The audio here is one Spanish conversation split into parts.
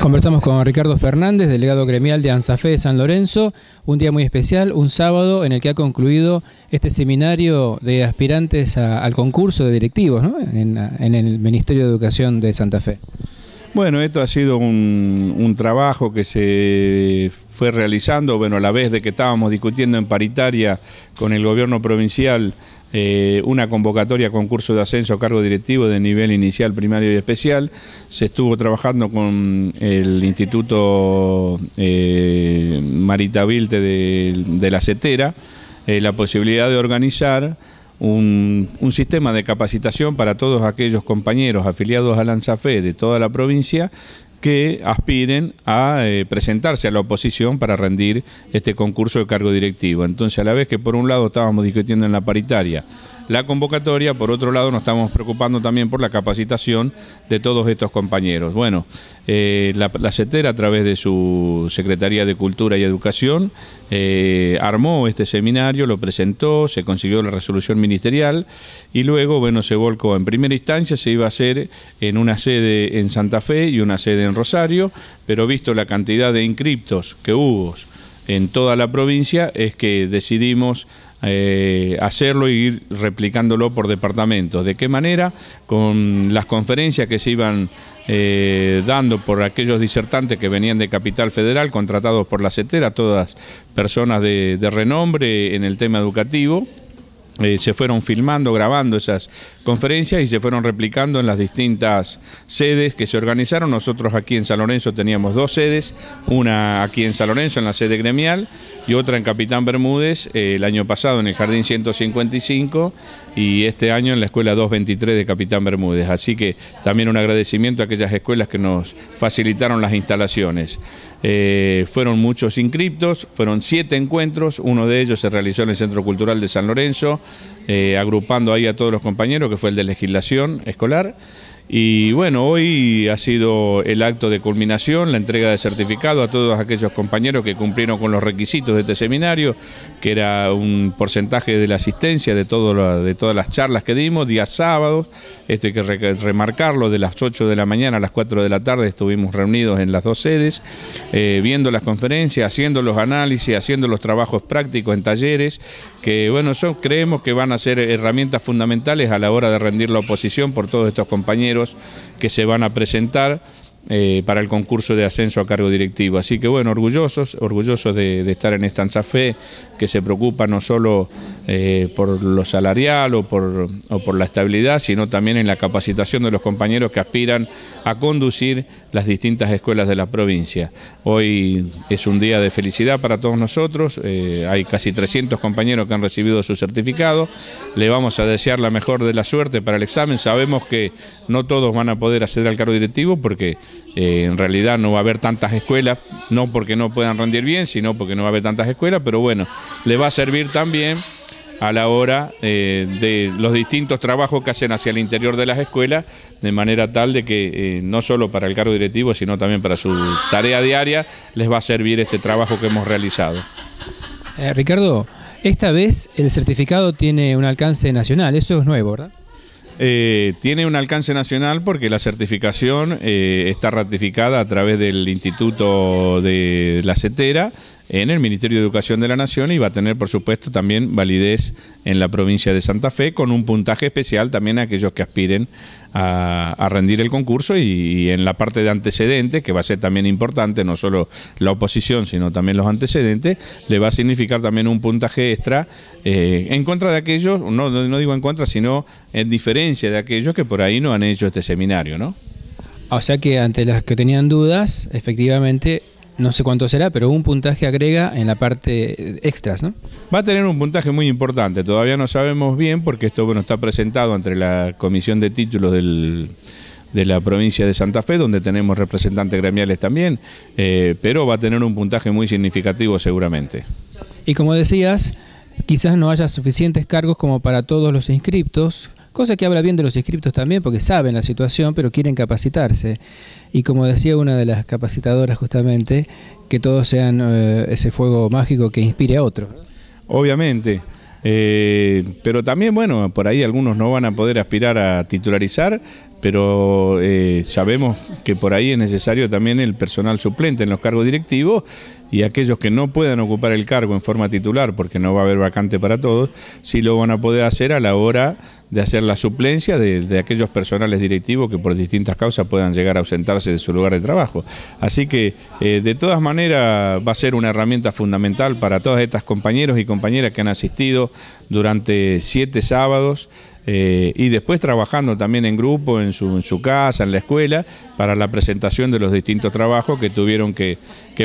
Conversamos con Ricardo Fernández, delegado gremial de ANSAFE de San Lorenzo, un día muy especial, un sábado en el que ha concluido este seminario de aspirantes al concurso de directivos en, el Ministerio de Educación de Santa Fe. Bueno, esto ha sido un trabajo que se fue realizando, bueno, a la vez de que estábamos discutiendo en paritaria con el gobierno provincial eh, una convocatoria a concurso de ascenso a cargo directivo de nivel inicial, primario y especial. Se estuvo trabajando con el Instituto eh, Marita Vilte de, la CETERA eh, la posibilidad de organizar un, sistema de capacitación para todos aquellos compañeros afiliados a Lanzafe de toda la provincia que aspiren a eh, presentarse a la oposición para rendir este concurso de cargo directivo. Entonces, a la vez que por un lado estábamos discutiendo en la paritaria la convocatoria, por otro lado nos estamos preocupando también por la capacitación de todos estos compañeros. Bueno, eh, la, CETER, a través de su Secretaría de Cultura y Educación, eh, armó este seminario, lo presentó, se consiguió la resolución ministerial y luego, bueno, se volcó. En primera instancia se iba a hacer en una sede en Santa Fe y una sede en Rosario, pero visto la cantidad de inscriptos que hubo en toda la provincia, es que decidimos eh, hacerlo y ir replicándolo por departamentos. ¿De qué manera? Con las conferencias que se iban eh, dando por aquellos disertantes que venían de Capital Federal, contratados por la CETERA, todas personas de, renombre en el tema educativo. Eh, se fueron filmando, grabando esas conferencias y se fueron replicando en las distintas sedes que se organizaron. Nosotros aquí en San Lorenzo teníamos dos sedes, una aquí en San Lorenzo, en la sede gremial, y otra en Capitán Bermúdez, eh, el año pasado en el Jardín 155, y este año en la Escuela 223 de Capitán Bermúdez. Así que también un agradecimiento a aquellas escuelas que nos facilitaron las instalaciones. Eh, fueron muchos inscriptos, fueron siete encuentros, uno de ellos se realizó en el Centro Cultural de San Lorenzo, eh, agrupando ahí a todos los compañeros, que fue el de legislación escolar. Y bueno, hoy ha sido el acto de culminación, la entrega de certificado a todos aquellos compañeros que cumplieron con los requisitos de este seminario, que era un porcentaje de la asistencia de, de todas las charlas que dimos, días sábados, esto hay que remarcarlo, de las 8 de la mañana a las 4 de la tarde estuvimos reunidos en las dos sedes, eh, viendo las conferencias, haciendo los análisis, haciendo los trabajos prácticos en talleres que bueno, creemos que van a ser herramientas fundamentales a la hora de rendir la oposición por todos estos compañeros que se van a presentar eh, para el concurso de ascenso a cargo directivo. Así que bueno, orgullosos, orgullosos de, estar en esta Fe, que se preocupa no solo eh, por lo salarial o por, la estabilidad, sino también en la capacitación de los compañeros que aspiran a conducir las distintas escuelas de la provincia. Hoy es un día de felicidad para todos nosotros, eh, hay casi 300 compañeros que han recibido su certificado, le vamos a desear la mejor de la suerte para el examen, sabemos que no todos van a poder acceder al cargo directivo porque eh, en realidad no va a haber tantas escuelas, no porque no puedan rendir bien, sino porque no va a haber tantas escuelas, pero bueno, le va a servir también a la hora eh, de los distintos trabajos que hacen hacia el interior de las escuelas, de manera tal de que eh, no solo para el cargo directivo, sino también para su tarea diaria, les va a servir este trabajo que hemos realizado. Ricardo, esta vez el certificado tiene un alcance nacional, eso es nuevo, ¿verdad? Eh, tiene un alcance nacional porque la certificación eh, está ratificada a través del Instituto de la Cetera en el Ministerio de Educación de la Nación y va a tener, por supuesto, también validez en la provincia de Santa Fe, con un puntaje especial también a aquellos que aspiren a, rendir el concurso y, en la parte de antecedentes, que va a ser también importante, no solo la oposición, sino también los antecedentes, le va a significar también un puntaje extra eh, en contra de aquellos, no, no digo en contra, sino en diferencia de aquellos que por ahí no han hecho este seminario, ¿no? O sea que ante las que tenían dudas, efectivamente no sé cuánto será, pero un puntaje agrega en la parte extras, ¿no? Va a tener un puntaje muy importante, todavía no sabemos bien porque esto bueno está presentado entre la comisión de títulos de la provincia de Santa Fe, donde tenemos representantes gremiales también, eh, pero va a tener un puntaje muy significativo seguramente. Y como decías, quizás no haya suficientes cargos como para todos los inscriptos, cosa que habla bien de los inscriptos también porque saben la situación pero quieren capacitarse. Y como decía una de las capacitadoras justamente, que todos sean eh, ese fuego mágico que inspire a otros. Obviamente. Eh, pero también, bueno, por ahí algunos no van a poder aspirar a titularizar, pero eh, sabemos que por ahí es necesario también el personal suplente en los cargos directivos y aquellos que no puedan ocupar el cargo en forma titular, porque no va a haber vacante para todos, sí lo van a poder hacer a la hora de hacer la suplencia de, aquellos personales directivos que por distintas causas puedan llegar a ausentarse de su lugar de trabajo. Así que, eh, de todas maneras, va a ser una herramienta fundamental para todas estas compañeros y compañeras que han asistido durante siete sábados. Eh, y después trabajando también en grupo, en su, casa, en la escuela, para la presentación de los distintos trabajos que tuvieron que,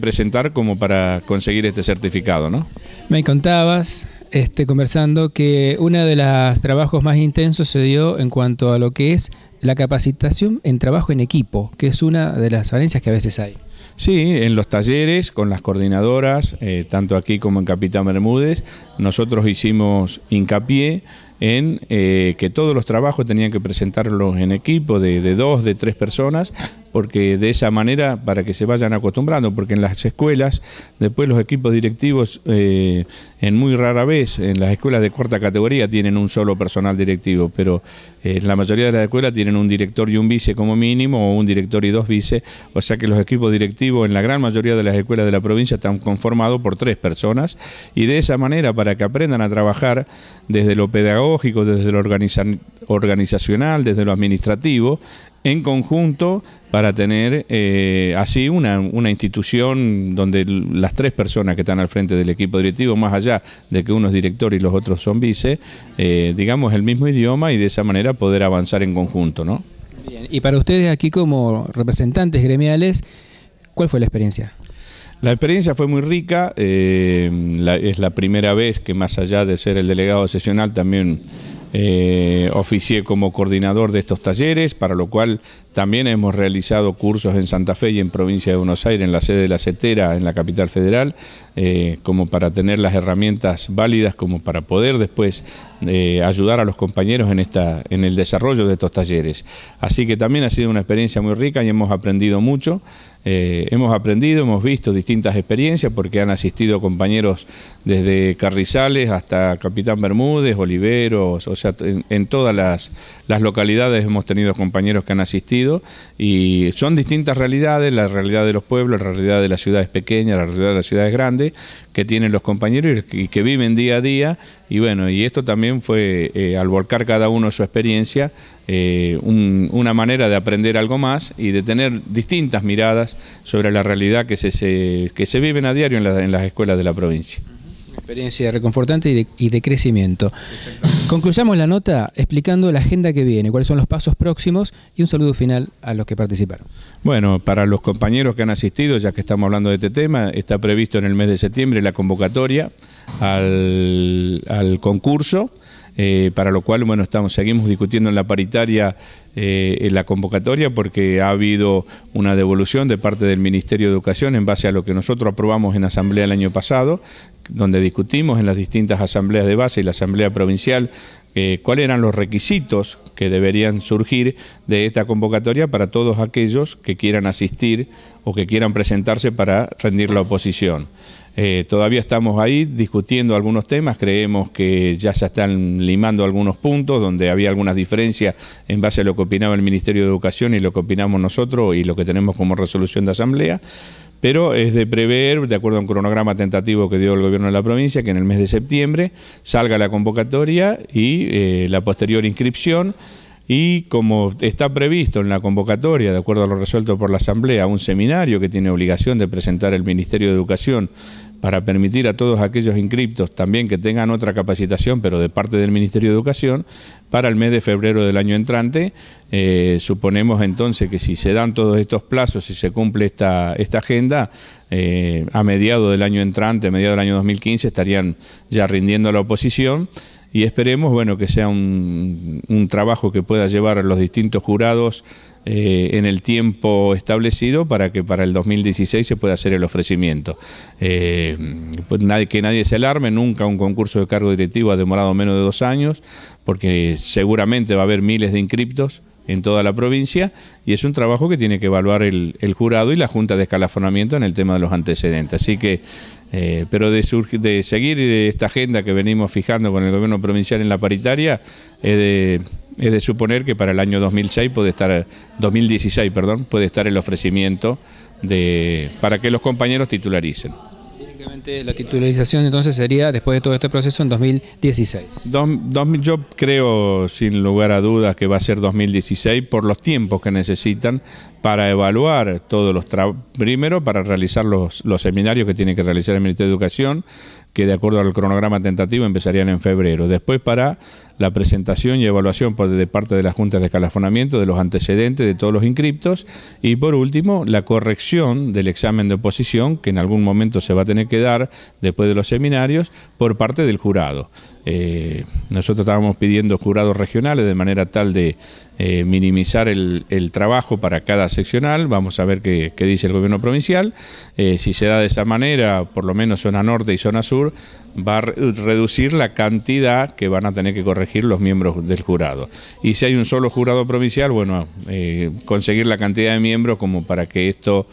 presentar como para conseguir este certificado. ¿no? Me contabas, este, conversando, que uno de los trabajos más intensos se dio en cuanto a lo que es la capacitación en trabajo en equipo, que es una de las falencias que a veces hay. Sí, en los talleres con las coordinadoras, eh, tanto aquí como en Capitán Bermúdez, nosotros hicimos hincapié en eh, que todos los trabajos tenían que presentarlos en equipo de, dos, de tres personas, porque de esa manera, para que se vayan acostumbrando, porque en las escuelas, después los equipos directivos, eh, en muy rara vez, en las escuelas de cuarta categoría tienen un solo personal directivo, pero eh, en la mayoría de las escuelas tienen un director y un vice como mínimo, o un director y dos vice, o sea que los equipos directivos en la gran mayoría de las escuelas de la provincia están conformados por tres personas, y de esa manera, para que aprendan a trabajar desde lo pedagógico, desde lo organizacional, desde lo administrativo, en conjunto para tener eh, así una, institución donde las tres personas que están al frente del equipo directivo, más allá de que uno es director y los otros son vice, eh, digamos el mismo idioma y de esa manera poder avanzar en conjunto, ¿no? Y para ustedes aquí como representantes gremiales, ¿cuál fue la experiencia? La experiencia fue muy rica, eh, es la primera vez que más allá de ser el delegado sesional también eh, oficié como coordinador de estos talleres, para lo cual también hemos realizado cursos en Santa Fe y en provincia de Buenos Aires, en la sede de la CETERA, en la capital federal, eh, como para tener las herramientas válidas, como para poder después eh, ayudar a los compañeros en, esta, en el desarrollo de estos talleres. Así que también ha sido una experiencia muy rica y hemos aprendido mucho. hemos aprendido, hemos visto distintas experiencias porque han asistido compañeros desde Carrizales hasta Capitán Bermúdez, Oliveros, en, todas las, localidades hemos tenido compañeros que han asistido y son distintas realidades, la realidad de los pueblos, la realidad de las ciudades pequeñas, la realidad de las ciudades grandes, que tienen los compañeros y, que viven día a día. Y bueno, y esto también fue, eh, al volcar cada uno su experiencia, eh, una manera de aprender algo más y de tener distintas miradas sobre la realidad que se, vive que se viven a diario en las escuelas de la provincia. Experiencia reconfortante y de, crecimiento. Concluyamos la nota explicando la agenda que viene, cuáles son los pasos próximos y un saludo final a los que participaron. Bueno, para los compañeros que han asistido, ya que estamos hablando de este tema, está previsto en el mes de septiembre la convocatoria al concurso eh, para lo cual, bueno, estamos, seguimos discutiendo en la paritaria eh, en la convocatoria porque ha habido una devolución de parte del Ministerio de Educación en base a lo que nosotros aprobamos en asamblea el año pasado, donde discutimos en las distintas asambleas de base y la asamblea provincial eh, cuáles eran los requisitos que deberían surgir de esta convocatoria para todos aquellos que quieran asistir o que quieran presentarse para rendir la oposición. Eh, todavía estamos ahí discutiendo algunos temas, creemos que ya se están limando algunos puntos donde había algunas diferencias en base a lo que opinaba el Ministerio de Educación y lo que opinamos nosotros y lo que tenemos como resolución de asamblea pero es de prever, de acuerdo a un cronograma tentativo que dio el gobierno de la provincia, que en el mes de septiembre salga la convocatoria y eh, la posterior inscripción. Y como está previsto en la convocatoria, de acuerdo a lo resuelto por la Asamblea, un seminario que tiene obligación de presentar el Ministerio de Educación para permitir a todos aquellos inscriptos también que tengan otra capacitación, pero de parte del Ministerio de Educación, para el mes de febrero del año entrante. Eh, suponemos entonces que si se dan todos estos plazos, si se cumple esta, agenda, eh, a mediados del año entrante, a mediados del año 2015, estarían ya rindiendo a la oposición y esperemos bueno, que sea un, trabajo que pueda llevar a los distintos jurados eh, en el tiempo establecido para que para el 2016 se pueda hacer el ofrecimiento. Eh, pues nadie, que nadie se alarme, nunca un concurso de cargo directivo ha demorado menos de dos años, porque seguramente va a haber miles de inscriptos en toda la provincia y es un trabajo que tiene que evaluar el, jurado y la Junta de Escalafonamiento en el tema de los antecedentes. Así que, eh, pero de, de seguir esta agenda que venimos fijando con el gobierno provincial en la paritaria, es de, suponer que para el año 2006 puede estar, 2016 perdón, puede estar el ofrecimiento de, para que los compañeros titularicen la titularización entonces sería después de todo este proceso en 2016. yo creo sin lugar a dudas que va a ser 2016 por los tiempos que necesitan para evaluar todos los primero para realizar los, seminarios que tiene que realizar el Ministerio de Educación, que de acuerdo al cronograma tentativo empezarían en febrero. Después para la presentación y evaluación por, de parte de las juntas de escalafonamiento de los antecedentes de todos los inscriptos y por último la corrección del examen de oposición que en algún momento se va a tener que dar después de los seminarios por parte del jurado. Eh, nosotros estábamos pidiendo jurados regionales de manera tal de eh, minimizar el, el trabajo para cada seccional, vamos a ver qué, dice el gobierno provincial. Eh, si se da de esa manera, por lo menos zona norte y zona sur, va a reducir la cantidad que van a tener que corregir los miembros del jurado. Y si hay un solo jurado provincial, bueno, eh, conseguir la cantidad de miembros como para que esto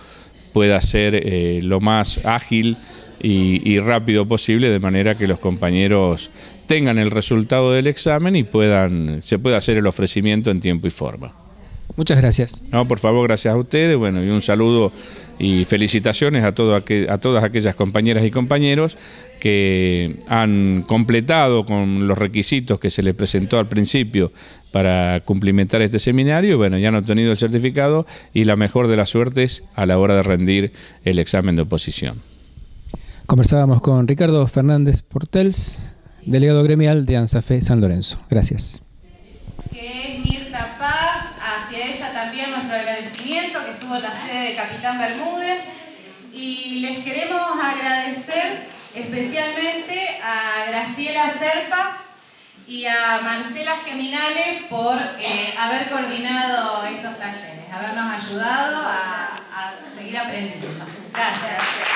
pueda ser eh, lo más ágil y, y, rápido posible, de manera que los compañeros tengan el resultado del examen y puedan, se pueda hacer el ofrecimiento en tiempo y forma. Muchas gracias. No, por favor, gracias a ustedes. Bueno, y un saludo y felicitaciones a, todo a todas aquellas compañeras y compañeros que han completado con los requisitos que se les presentó al principio para cumplimentar este seminario. Bueno, ya han obtenido el certificado y la mejor de las suertes a la hora de rendir el examen de oposición. Conversábamos con Ricardo Fernández Portels, delegado gremial de ANSAFE San Lorenzo. Gracias también nuestro agradecimiento, que estuvo en la sede de Capitán Bermúdez. Y les queremos agradecer especialmente a Graciela Serpa y a Marcela Geminales por eh, haber coordinado estos talleres, habernos ayudado a, a seguir aprendiendo. Gracias.